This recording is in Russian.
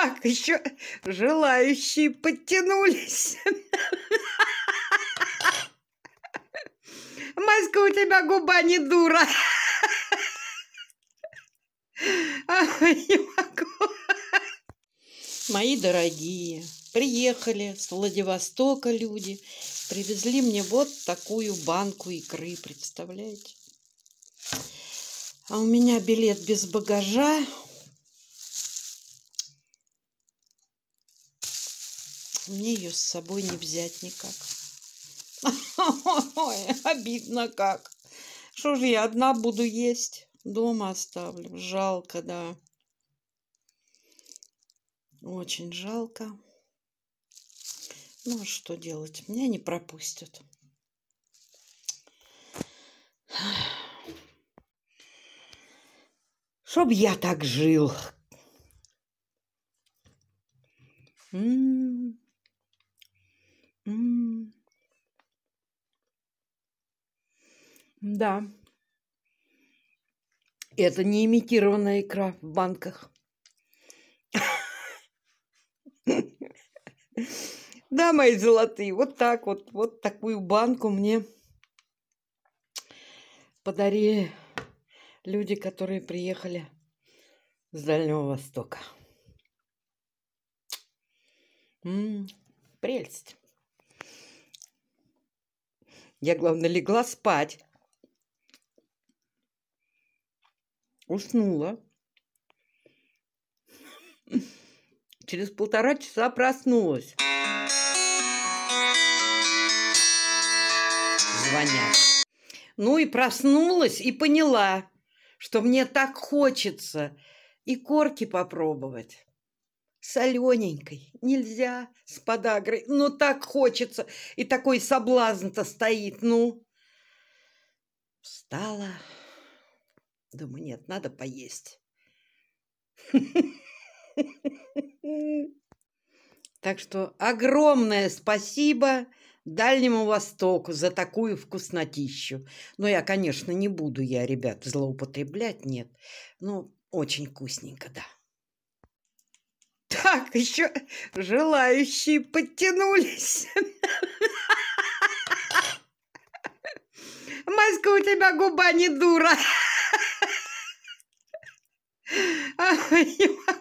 Так, еще желающие подтянулись. Майска, у тебя губа не дура. Не могу. Мои дорогие, приехали с Владивостока люди, привезли мне вот такую банку икры, представляете? А у меня билет без багажа, Мне ее с собой не взять никак. Ой, обидно как. Что же я одна буду есть? Дома оставлю. Жалко, да. Очень жалко. Ну, а что делать? Меня не пропустят. Чтоб я так жил. М -м -м. Да. Это не имитированная икра в банках. Да, мои золотые, вот так вот, вот такую банку мне подарили люди, которые приехали с Дальнего Востока. М-м, прелесть. Я, главное, легла спать. уснула. Через полтора часа проснулась. Звонят. Ну и проснулась и поняла, что мне так хочется и корки попробовать. Солененькой нельзя с подагрой, но так хочется. И такой соблазн-то стоит, ну. Встала, Думаю, нет, надо поесть. Так что огромное спасибо Дальнему Востоку за такую вкуснотищу. Но ну, я, конечно, не буду я, ребят, злоупотреблять, нет. Но ну, очень вкусненько, да. Так, еще желающие подтянулись. Майска, у тебя губа не дура. 啊，你妈